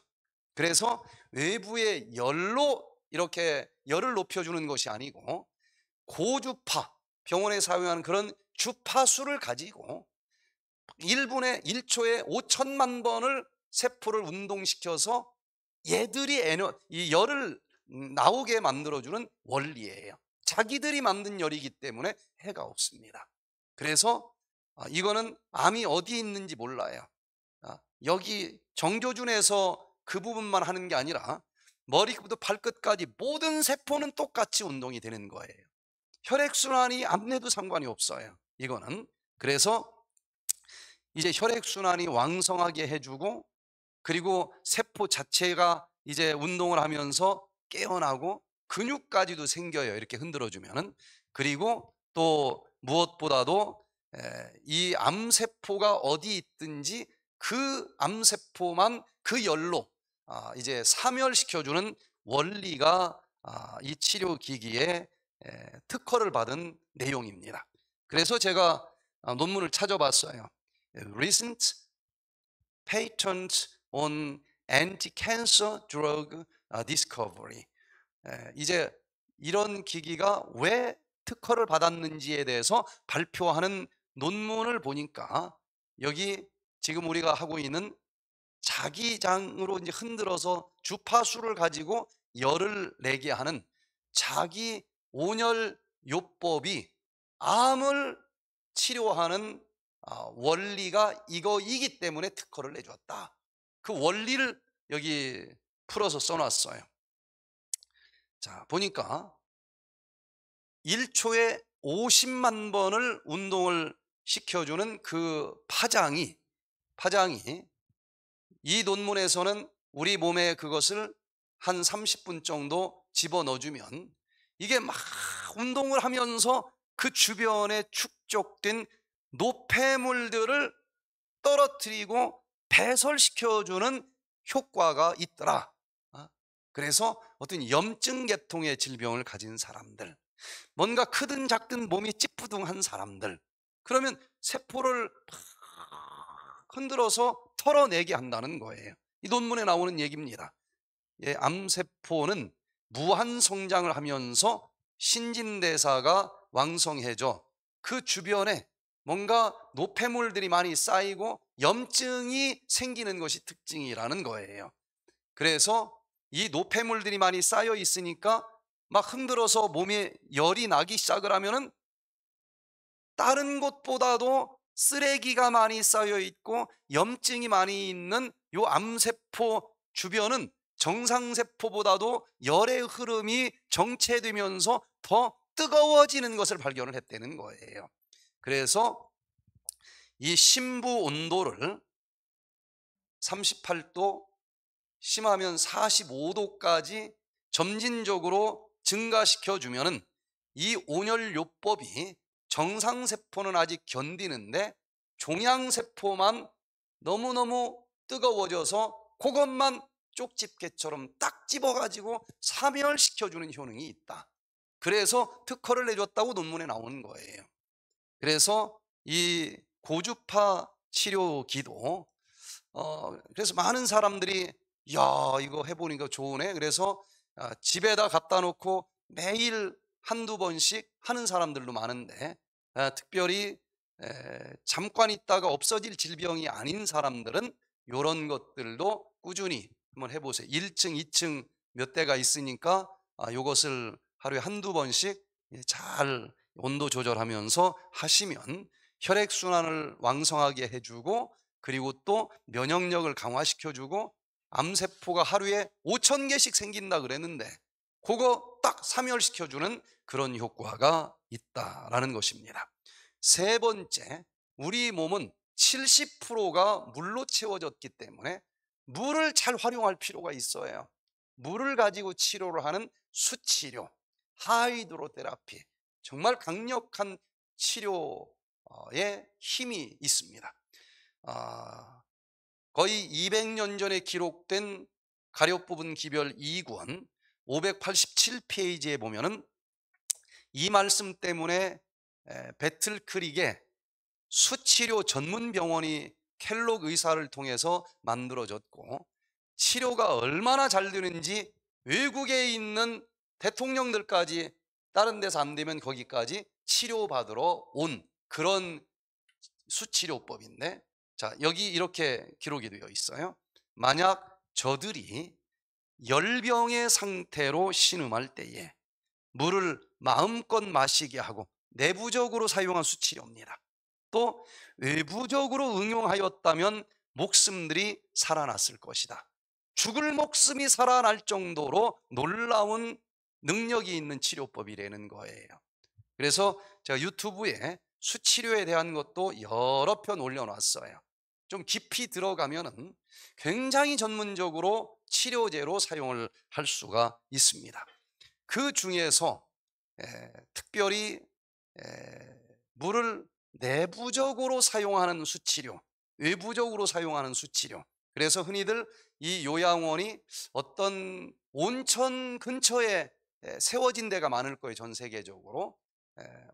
그래서 외부의 열로 이렇게 열을 높여주는 것이 아니고 고주파 병원에 사용하는 그런 주파수를 가지고 1분에 1초에 5천만 번을 세포를 운동시켜서 얘들이 에너, 이 열을 나오게 만들어주는 원리예요. 자기들이 만든 열이기 때문에 해가 없습니다. 그래서 아, 이거는 암이 어디 있는지 몰라요. 아, 여기 정조준에서 그 부분만 하는 게 아니라 머리부터 발끝까지 모든 세포는 똑같이 운동이 되는 거예요. 혈액순환이 안 돼도 상관이 없어요. 이거는. 그래서 이제 혈액순환이 왕성하게 해주고 그리고 세포 자체가 이제 운동을 하면서 깨어나고 근육까지도 생겨요. 이렇게 흔들어주면은. 그리고 또 무엇보다도 이 암세포가 어디 있든지 그 암세포만 그 열로 아, 이제 사멸시켜주는 원리가 아, 이 치료기기에 특허를 받은 내용입니다. 그래서 제가 아, 논문을 찾아봤어요. Recent Patent on Anti-Cancer Drug Discovery. 이제 이런 기기가 왜 특허를 받았는지에 대해서 발표하는 논문을 보니까 여기 지금 우리가 하고 있는 자기장으로 이제 흔들어서 주파수를 가지고 열을 내게 하는 자기 온열 요법이 암을 치료하는 아, 원리가 이거이기 때문에 특허를 내주었다. 그 원리를 여기 풀어서 써놨어요. 자, 보니까 1초에 50만 번을 운동을 시켜주는 그 파장이, 파장이 이 논문에서는 우리 몸에 그것을 한 30분 정도 집어넣어주면 이게 막 운동을 하면서 그 주변에 축적된 노폐물들을 떨어뜨리고 배설시켜주는 효과가 있더라. 아, 그래서 어떤 염증 계통의 질병을 가진 사람들, 뭔가 크든 작든 몸이 찌뿌둥한 사람들, 그러면 세포를 흔들어서 털어내게 한다는 거예요. 이 논문에 나오는 얘기입니다. 예, 암세포는 무한 성장을 하면서 신진대사가 왕성해져 그 주변에 뭔가 노폐물들이 많이 쌓이고 염증이 생기는 것이 특징이라는 거예요. 그래서 이 노폐물들이 많이 쌓여 있으니까 막 흔들어서 몸에 열이 나기 시작을 하면은 다른 곳보다도 쓰레기가 많이 쌓여 있고 염증이 많이 있는 요 암세포 주변은 정상세포보다도 열의 흐름이 정체되면서 더 뜨거워지는 것을 발견을 했다는 거예요. 그래서 이 심부 온도를 38도 심하면 45도까지 점진적으로 증가시켜 주면은 이 온열요법이 정상세포는 아직 견디는데 종양세포만 너무너무 뜨거워져서 그것만 쪽집게처럼 딱 집어가지고 사멸시켜주는 효능이 있다. 그래서 특허를 내줬다고 논문에 나오는 거예요. 그래서 이 고주파 치료기도 어 그래서 많은 사람들이 야 이거 해보니까 좋으네. 그래서 아, 집에다 갖다 놓고 매일 한두 번씩 하는 사람들도 많은데 아, 특별히 잠깐 있다가 없어질 질병이 아닌 사람들은 이런 것들도 꾸준히 한번 해보세요. 1층, 2층 몇 대가 있으니까 이것을 아, 하루에 한두 번씩 예, 잘 온도 조절하면서 하시면 혈액순환을 왕성하게 해주고 그리고 또 면역력을 강화시켜주고 암세포가 하루에 5천 개씩 생긴다 그랬는데 그거 딱 사멸시켜주는 그런 효과가 있다라는 것입니다. 세 번째, 우리 몸은 70%가 물로 채워졌기 때문에 물을 잘 활용할 필요가 있어요. 물을 가지고 치료를 하는 수치료, 하이드로테라피, 정말 강력한 치료의 힘이 있습니다. 아, 거의 200년 전에 기록된 가렵 부분 기별 2권 587페이지에 보면은 이 말씀 때문에 배틀크릭에 수치료 전문 병원이 켈록 의사를 통해서 만들어졌고 치료가 얼마나 잘 되는지 외국에 있는 대통령들까지 다른 데서 안 되면 거기까지 치료받으러 온 그런 수치료법인데 자 여기 이렇게 기록이 되어 있어요 만약 저들이 열병의 상태로 신음할 때에 물을 마음껏 마시게 하고 내부적으로 사용한 수치입니다또 외부적으로 응용하였다면 목숨들이 살아났을 것이다. 죽을 목숨이 살아날 정도로 놀라운 능력이 있는 치료법이라는 거예요. 그래서 제가 유튜브에 수치료에 대한 것도 여러 편 올려놨어요. 좀 깊이 들어가면 굉장히 전문적으로 치료제로 사용을 할 수가 있습니다. 그 중에서 특별히 물을 내부적으로 사용하는 수치료, 외부적으로 사용하는 수치료. 그래서 흔히들 이 요양원이 어떤 온천 근처에 세워진 데가 많을 거예요, 전 세계적으로.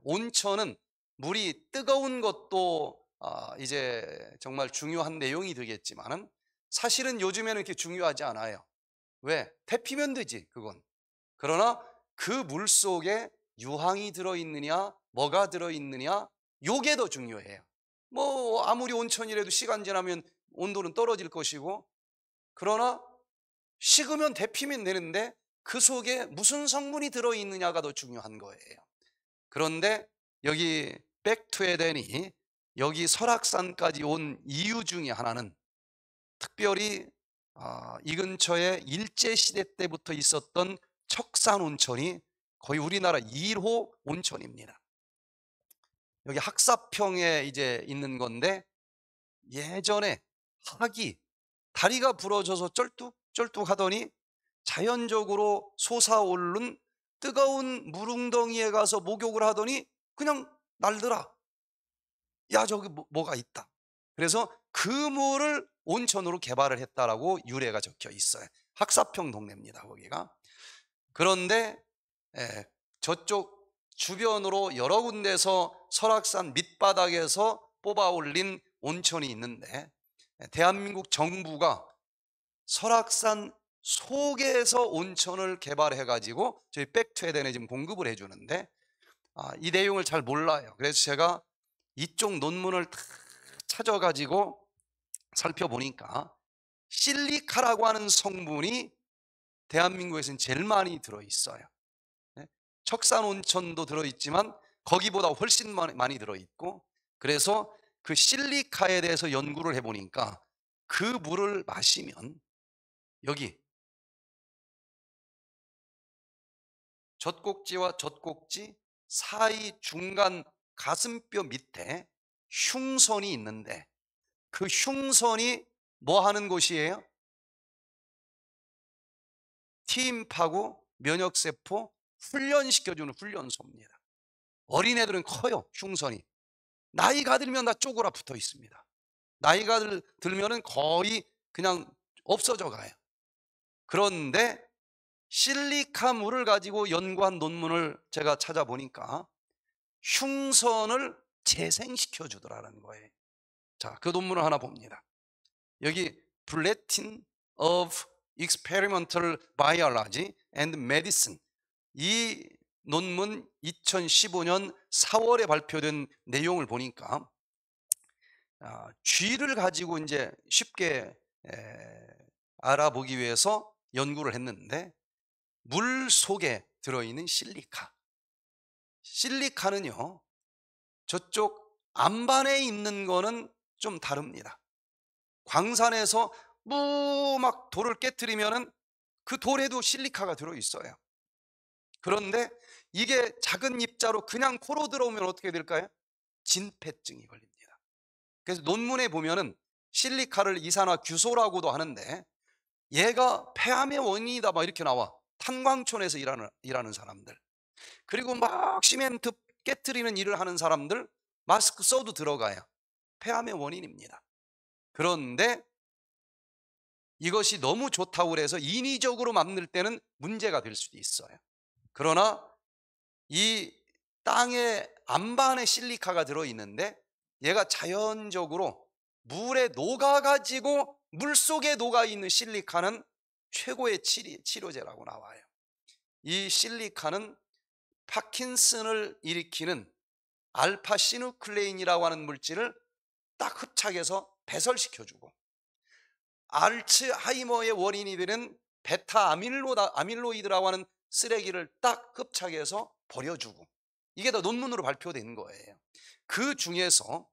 온천은 물이 뜨거운 것도 아, 이제 정말 중요한 내용이 되겠지만은 사실은 요즘에는 이렇게 중요하지 않아요. 왜? 태피면 되지, 그건. 그러나 그 물속에 유황이 들어있느냐, 뭐가 들어있느냐, 요게 더 중요해요. 뭐, 아무리 온천이라도 시간 지나면 온도는 떨어질 것이고, 그러나 식으면 대피면 되는데 그 속에 무슨 성분이 들어있느냐가 더 중요한 거예요. 그런데 여기 백투에 대니 여기 설악산까지 온 이유 중에 하나는 특별히 아, 이 근처에 일제시대 때부터 있었던 척산 온천이 거의 우리나라 1호 온천입니다. 여기 학사평에 이제 있는 건데 예전에 학이 다리가 부러져서 쩔뚝쩔뚝 하더니 자연적으로 솟아오른 뜨거운 물웅덩이에 가서 목욕을 하더니 그냥 날더라. 야 저기 뭐, 가 있다. 그래서 그 물을 온천으로 개발을 했다라고 유래가 적혀 있어요. 학사평 동네입니다. 거기가. 그런데 예, 저쪽 주변으로 여러 군데서 설악산 밑바닥에서 뽑아 올린 온천이 있는데 예, 대한민국 정부가 설악산 속에서 온천을 개발해 가지고 저희 백투에덴에 지금 공급을 해주는데 아, 이 내용을 잘 몰라요. 그래서 제가 이쪽 논문을 다 찾아가지고 살펴보니까 실리카라고 하는 성분이 대한민국에서는 제일 많이 들어있어요. 네? 척산 온천도 들어있지만 거기보다 훨씬 많이 들어있고 그래서 그 실리카에 대해서 연구를 해보니까 그 물을 마시면 여기 젖꼭지와 젖꼭지 사이 중간 가슴뼈 밑에 흉선이 있는데 그 흉선이 뭐 하는 곳이에요? 티임파구 면역세포 훈련시켜주는 훈련소입니다. 어린애들은 커요, 흉선이. 나이가 들면 다 쪼그라 붙어 있습니다. 나이가 들, 들면은 거의 그냥 없어져 가요. 그런데 실리카물을 가지고 연구한 논문을 제가 찾아보니까 흉선을 재생시켜 주더라는 거예요. 자, 그 논문을 하나 봅니다. 여기 블 u 틴 of Experimental Biology and Medicine 이 논문 2015년 4월에 발표된 내용을 보니까 아, 쥐를 가지고 이제 쉽게 알아보기 위해서 연구를 했는데 물 속에 들어있는 실리카 실리카는요 저쪽 안반에 있는 거는 좀 다릅니다 광산에서 뭐막 돌을 깨뜨리면은 그 돌에도 실리카가 들어 있어요. 그런데 이게 작은 입자로 그냥 코로 들어오면 어떻게 될까요? 진폐증이 걸립니다. 그래서 논문에 보면은 실리카를 이산화 규소라고도 하는데 얘가 폐암의 원인이다 막 이렇게 나와. 탄광촌에서 일하는 일하는 사람들. 그리고 막 시멘트 깨뜨리는 일을 하는 사람들 마스크 써도 들어가요. 폐암의 원인입니다. 그런데 이것이 너무 좋다고 그래서 인위적으로 만들 때는 문제가 될 수도 있어요. 그러나 이 땅에 안반에 실리카가 들어있는데 얘가 자연적으로 물에 녹아가지고 물 속에 녹아있는 실리카는 최고의 치료제라고 나와요. 이 실리카는 파킨슨을 일으키는 알파 시누클레인이라고 하는 물질을 딱 흡착해서 배설시켜주고 알츠하이머의 원인이 되는 베타 아밀로다, 아밀로이드라고 하는 쓰레기를 딱 흡착해서 버려주고 이게 다 논문으로 발표된 거예요. 그 중에서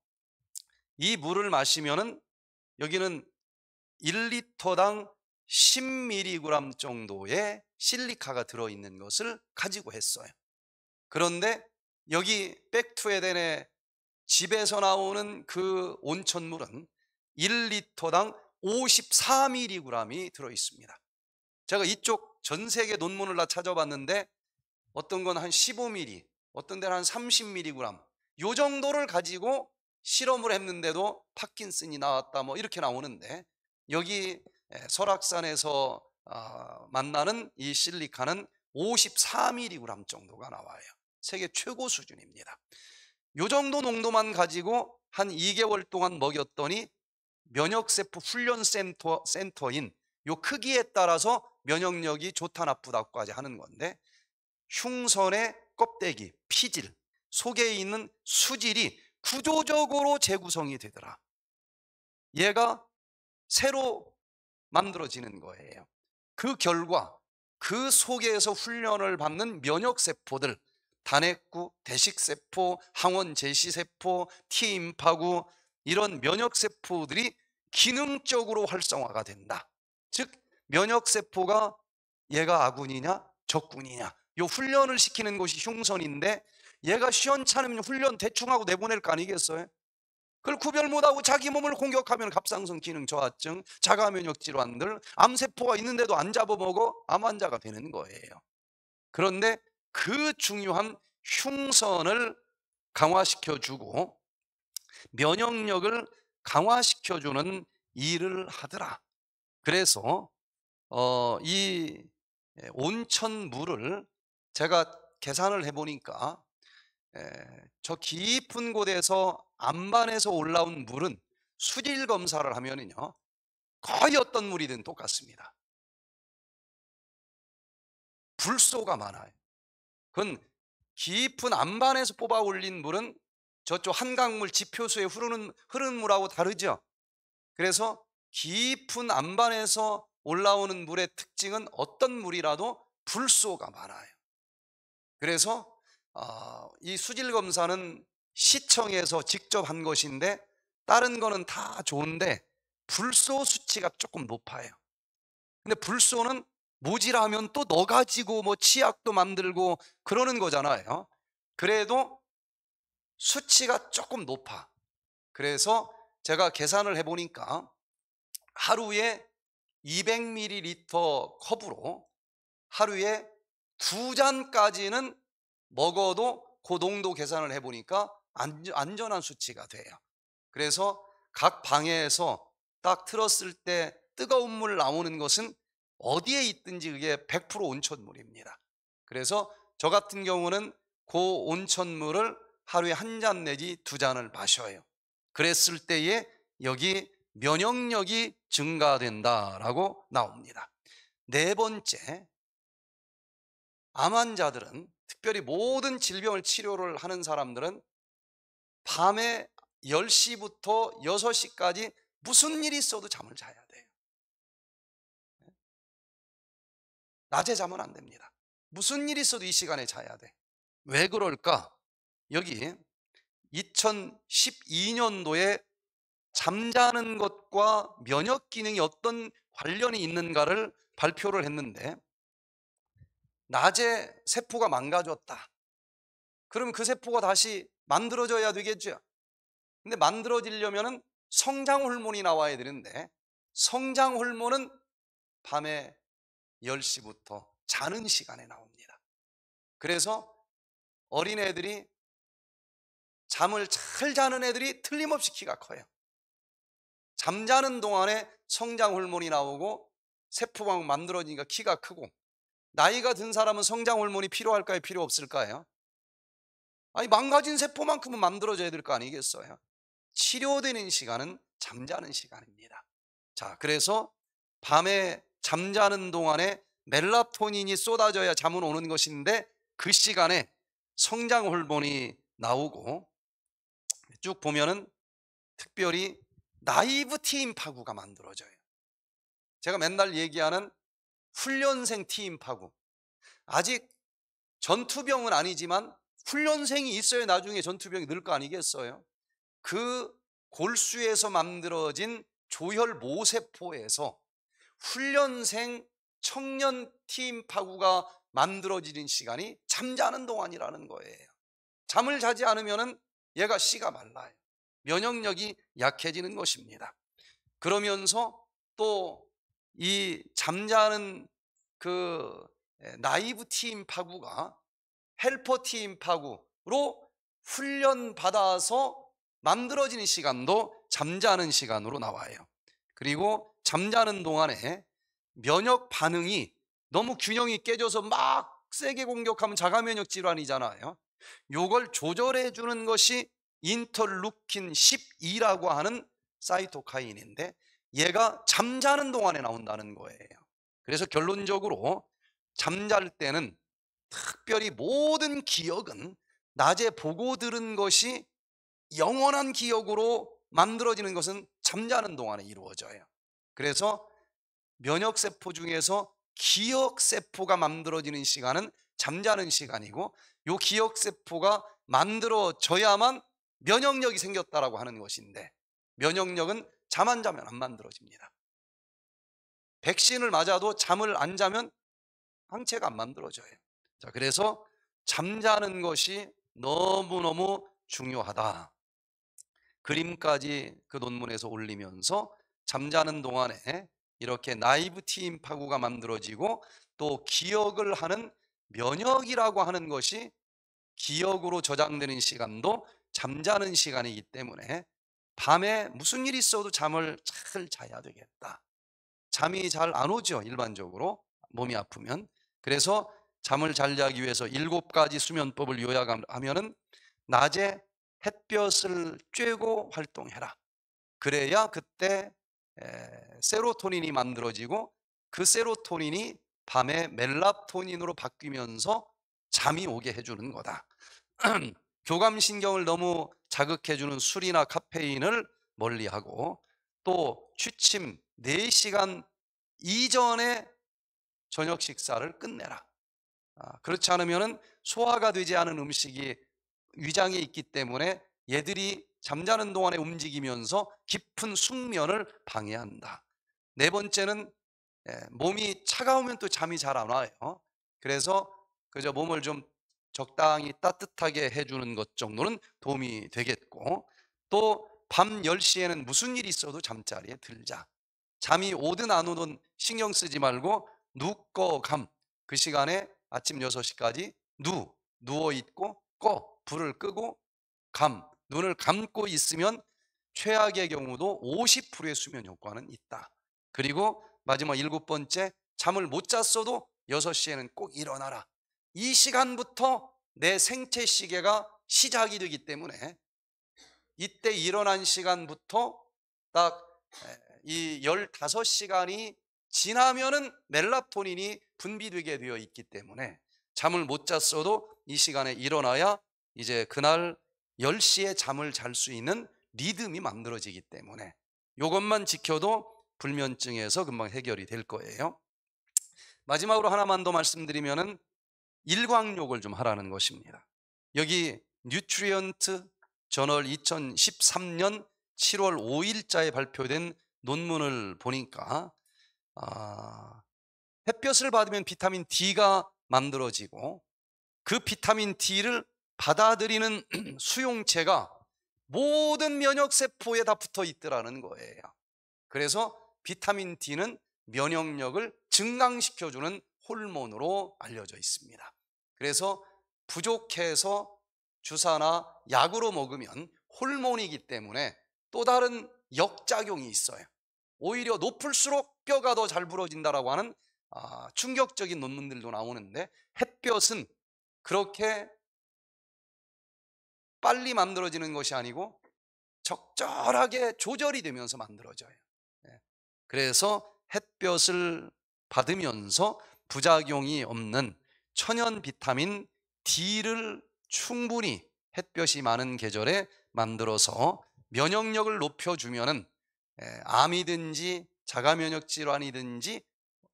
이 물을 마시면은 여기는 1리터당 10mg 정도의 실리카가 들어있는 것을 가지고 했어요. 그런데 여기 백투에덴의 집에서 나오는 그 온천물은 1리터당 5 4 m g 이 들어있습니다. 제가 이쪽 전 세계 논문을 다 찾아봤는데 어떤 건 한1 5 m g 어떤 데는 한 30mg, 요 정도를 가지고 실험을 했는데도 파킨슨이 나왔다 뭐 이렇게 나오는데 여기 설악산에서 아, 만나는 이 실리카는 54mg 정도가 나와요. 세계 최고 수준입니다. 요 정도 농도만 가지고 한 2개월 동안 먹였더니 면역세포 훈련센터, 센터인 요 크기에 따라서 면역력이 좋다 나쁘다까지 고 하는 건데 흉선의 껍데기, 피질, 속에 있는 수질이 구조적으로 재구성이 되더라. 얘가 새로 만들어지는 거예요. 그 결과 그 속에서 훈련을 받는 면역세포들 단핵구, 대식세포, 항원제시세포, T임파구, 이런 면역세포들이 기능적으로 활성화가 된다. 즉 면역세포가 얘가 아군이냐 적군이냐 요 훈련을 시키는 것이 흉선인데 얘가 시원찮으면 훈련 대충하고 내보낼 거 아니겠어요? 그걸 구별 못하고 자기 몸을 공격하면 갑상선 기능 저하증, 자가면역 질환들, 암세포가 있는데도 안 잡아먹어 암 환자가 되는 거예요. 그런데 그 중요한 흉선을 강화시켜주고 면역력을 강화시켜주는 일을 하더라. 그래서 어, 이 예, 온천 물을 제가 계산을 해보니까 에, 예, 저 깊은 곳에서 안반에서 올라온 물은 수질 검사를 하면은요 거의 어떤 물이든 똑같습니다. 불소가 많아요. 그건 깊은 안반에서 뽑아 올린 물은 저쪽 한강물 지표수에 흐르는, 흐르는 물하고 다르죠. 그래서 깊은 안반에서 올라오는 물의 특징은 어떤 물이라도 불소가 많아요. 그래서 어, 이 수질 검사는 시청에서 직접 한 것인데 다른 거는 다 좋은데 불소 수치가 조금 높아요. 근데 불소는 모지라면또 너가지고뭐 치약도 만들고 그러는 거잖아요. 그래도 수치가 조금 높아. 그래서 제가 계산을 해보니까 하루에 200ml 컵으로 하루에 두 잔까지는 먹어도 그 농도 계산을 해보니까 안전한 수치가 돼요. 그래서 각 방에서 딱 틀었을 때 뜨거운 물 나오는 것은 어디에 있든지 그게 100% 온천물입니다. 그래서 저 같은 경우는 그 온천물을 하루에 한 잔 내지 두 잔을 마셔요. 그랬을 때에 여기 면역력이 증가된다라고 나옵니다. 네 번째, 암 환자들은 특별히 모든 질병을 치료를 하는 사람들은 밤에 10시부터 6시까지 무슨 일이 있어도 잠을 자야 돼요. 낮에 자면 안 됩니다. 무슨 일이 있어도 이 시간에 자야 돼. 왜 그럴까? 여기 2012년도에 잠자는 것과 면역 기능이 어떤 관련이 있는가를 발표를 했는데 낮에 세포가 망가졌다. 그럼 그 세포가 다시 만들어져야 되겠죠. 근데 만들어지려면 성장 호르몬이 나와야 되는데 성장 호르몬은 밤에 10시부터 자는 시간에 나옵니다. 그래서 어린애들이 잠을 잘 자는 애들이 틀림없이 키가 커요. 잠자는 동안에 성장 호르몬이 나오고 세포방 만들어지니까 키가 크고 나이가 든 사람은 성장 호르몬이 필요할까요? 필요 없을까요? 아니 망가진 세포만큼은 만들어져야 될 거 아니겠어요? 치료되는 시간은 잠자는 시간입니다. 자, 그래서 밤에 잠자는 동안에 멜라토닌이 쏟아져야 잠은 오는 것인데 그 시간에 성장 호르몬이 나오고 쭉 보면은 특별히 나이브티 인파구가 만들어져요. 제가 맨날 얘기하는 훈련생 티임 파구. 아직 전투병은 아니지만 훈련생이 있어야 나중에 전투병이 늘 거 아니겠어요? 그 골수에서 만들어진 조혈 모세포에서 훈련생 청년 팀 파구가 만들어지는 시간이 잠자는 동안이라는 거예요. 잠을 자지 않으면 은 얘가 씨가 말라요. 면역력이 약해지는 것입니다. 그러면서 또 이 잠자는 그 나이브 티인 파구가 헬퍼 티인 파구로 훈련받아서 만들어지는 시간도 잠자는 시간으로 나와요. 그리고 잠자는 동안에 면역 반응이 너무 균형이 깨져서 막 세게 공격하면 자가 면역 질환이잖아요. 요걸 조절해 주는 것이 인터루킨 12라고 하는 사이토카인인데 얘가 잠자는 동안에 나온다는 거예요. 그래서 결론적으로 잠잘 때는 특별히 모든 기억은 낮에 보고 들은 것이 영원한 기억으로 만들어지는 것은 잠자는 동안에 이루어져요. 그래서 면역세포 중에서 기억세포가 만들어지는 시간은 잠자는 시간이고 요 기억세포가 만들어져야만 면역력이 생겼다라고 하는 것인데 면역력은 잠 안 자면 안 만들어집니다. 백신을 맞아도 잠을 안 자면 항체가 안 만들어져요. 자, 그래서 잠자는 것이 너무너무 중요하다. 그림까지 그 논문에서 올리면서 잠자는 동안에 이렇게 나이브티인 파구가 만들어지고 또 기억을 하는 면역이라고 하는 것이 기억으로 저장되는 시간도 잠자는 시간이기 때문에 밤에 무슨 일이 있어도 잠을 잘 자야 되겠다. 잠이 잘 안 오죠, 일반적으로. 몸이 아프면. 그래서 잠을 잘 자기 위해서 일곱 가지 수면법을 요약하면은 낮에 햇볕을 쬐고 활동해라. 그래야 그때 세로토닌이 만들어지고 그 세로토닌이 밤에 멜라토닌으로 바뀌면서 잠이 오게 해주는 거다. 교감신경을 너무 자극해주는 술이나 카페인을 멀리하고 또 취침 4시간 이전에 저녁 식사를 끝내라. 아, 그렇지 않으면 소화가 되지 않은 음식이 위장에 있기 때문에 얘들이 잠자는 동안에 움직이면서 깊은 숙면을 방해한다. 네 번째는 예, 몸이 차가우면 또 잠이 잘 안 와요. 그래서 그저 몸을 좀 적당히 따뜻하게 해주는 것 정도는 도움이 되겠고 또 밤 10시에는 무슨 일이 있어도 잠자리에 들자. 잠이 오든 안 오든 신경 쓰지 말고 눕고 감그 시간에 아침 6시까지 누 누워있고 꺼 불을 끄고 감 눈을 감고 있으면 최악의 경우도 50%의 수면 효과는 있다. 그리고 마지막 일곱 번째, 잠을 못 잤어도 6시에는 꼭 일어나라. 이 시간부터 내 생체 시계가 시작이 되기 때문에 이때 일어난 시간부터 딱이 15시간이 지나면은 멜라토닌이 분비되게 되어 있기 때문에 잠을 못 잤어도 이 시간에 일어나야 이제 그날 10시에 잠을 잘 수 있는 리듬이 만들어지기 때문에 이것만 지켜도 불면증에서 금방 해결이 될 거예요. 마지막으로 하나만 더 말씀드리면은 일광욕을 좀 하라는 것입니다. 여기 뉴트리언트 저널 2013년 7월 5일자에 발표된 논문을 보니까 아, 햇볕을 받으면 비타민 D가 만들어지고 그 비타민 D를 받아들이는 수용체가 모든 면역 세포에 다 붙어 있더라는 거예요. 그래서 비타민 D는 면역력을 증강시켜주는 호르몬으로 알려져 있습니다. 그래서 부족해서 주사나 약으로 먹으면 호르몬이기 때문에 또 다른 역작용이 있어요. 오히려 높을수록 뼈가 더 잘 부러진다라고 하는 아, 충격적인 논문들도 나오는데 햇볕은 그렇게 빨리 만들어지는 것이 아니고 적절하게 조절이 되면서 만들어져요. 그래서 햇볕을 받으면서 부작용이 없는 천연 비타민 D를 충분히 햇볕이 많은 계절에 만들어서 면역력을 높여주면은 암이든지 자가면역 질환이든지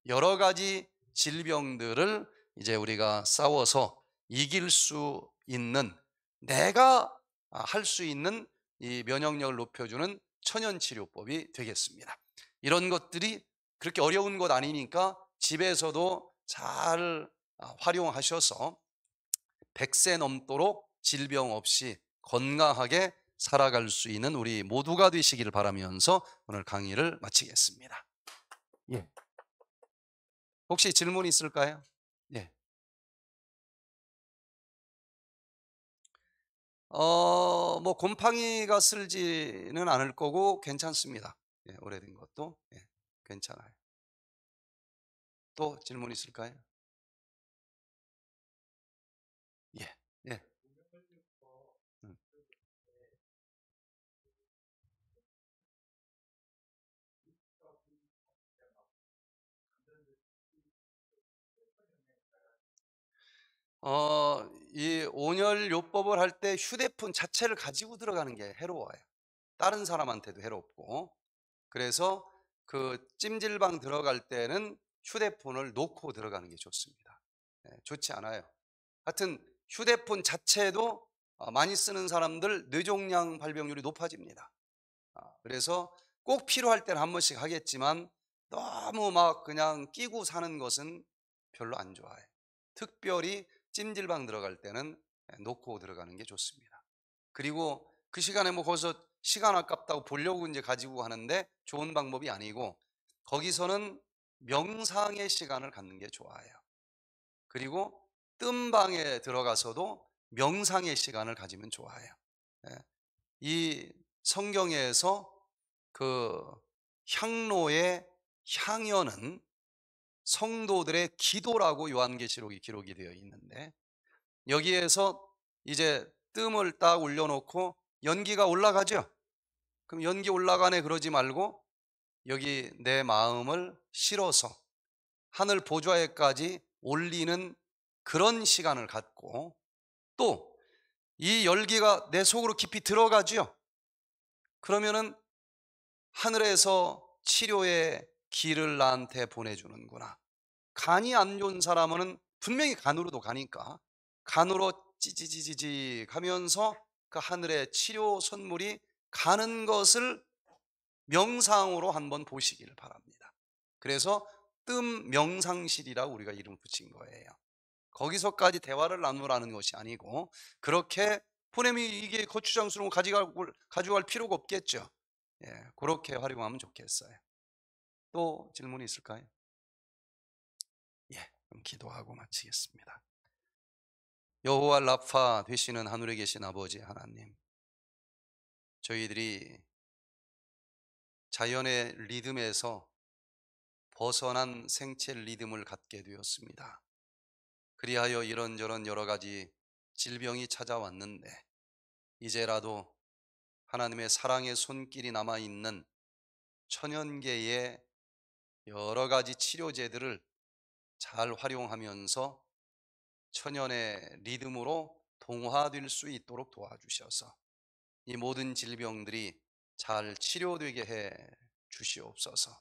여러 가지 질병들을 이제 우리가 싸워서 이길 수 있는 내가 할 수 있는 이 면역력을 높여주는 천연치료법이 되겠습니다. 이런 것들이 그렇게 어려운 것 아니니까 집에서도 잘 아, 활용하셔서 100세 넘도록 질병 없이 건강하게 살아갈 수 있는 우리 모두가 되시기를 바라면서 오늘 강의를 마치겠습니다. 예. 혹시 질문 있을까요? 예. 어, 뭐 곰팡이가 쓸지는 않을 거고 괜찮습니다. 예, 오래된 것도 예, 괜찮아요. 또 질문 있을까요? 예, 예. 음. 어, 이 온열 요법을 할 때 휴대폰 자체를 가지고 들어가는 게 해로워요. 다른 사람한테도 해롭고 그래서 그 찜질방 들어갈 때는 휴대폰을 놓고 들어가는 게 좋습니다. 네, 좋지 않아요. 하여튼 휴대폰 자체도 어, 많이 쓰는 사람들 뇌종양 발병률이 높아집니다. 아, 그래서 꼭 필요할 때는 한 번씩 하겠지만 너무 막 그냥 끼고 사는 것은 별로 안 좋아해. 특별히 찜질방 들어갈 때는 예, 놓고 들어가는 게 좋습니다. 그리고 그 시간에 뭐 거기서 시간 아깝다고 보려고 이제 가지고 가는데 좋은 방법이 아니고 거기서는 명상의 시간을 갖는 게 좋아요. 그리고 뜸방에 들어가서도 명상의 시간을 가지면 좋아요. 예. 이 성경에서 그 향로의 향연은 성도들의 기도라고 요한계시록이 기록이 되어 있는데 여기에서 이제 뜸을 딱 올려놓고 연기가 올라가죠. 그럼 연기 올라가네 그러지 말고 여기 내 마음을 실어서 하늘 보좌에까지 올리는 그런 시간을 갖고 또 이 열기가 내 속으로 깊이 들어가지요. 그러면은 하늘에서 치료의 길을 나한테 보내주는구나. 간이 안 좋은 사람은 분명히 간으로도 가니까 간으로 찌찌찌찌찌 가면서 그 하늘의 치료 선물이 가는 것을 명상으로 한번 보시기를 바랍니다. 그래서 뜸 명상실이라고 우리가 이름 붙인 거예요. 거기서까지 대화를 나누라는 것이 아니고 그렇게 포렘이 이게 거추장수로 가져갈, 가져갈 필요가 없겠죠. 예, 그렇게 활용하면 좋겠어요. 또 질문이 있을까요? 예, 그럼 기도하고 마치겠습니다. 여호와 라파 되시는 하늘에 계신 아버지 하나님 저희들이 자연의 리듬에서 벗어난 생체 리듬을 갖게 되었습니다. 그리하여 이런저런 여러 가지 질병이 찾아왔는데 이제라도 하나님의 사랑의 손길이 남아 있는 천연 개의 여러 가지 치료제들을 잘 활용하면서 천연의 리듬으로 동화될 수 있도록 도와주셔서 이 모든 질병들이 잘 치료되게 해 주시옵소서.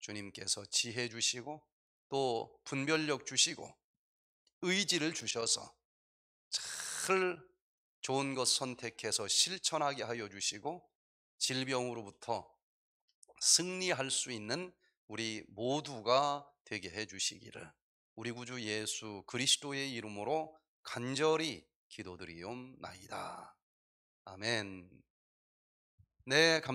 주님께서 지혜 주시고 또 분별력 주시고 의지를 주셔서 잘 좋은 것 선택해서 실천하게 하여 주시고 질병으로부터 승리할 수 있는 우리 모두가 되게 해 주시기를 우리 구주 예수 그리스도의 이름으로 간절히 기도드리옵나이다. 아멘. 네, 감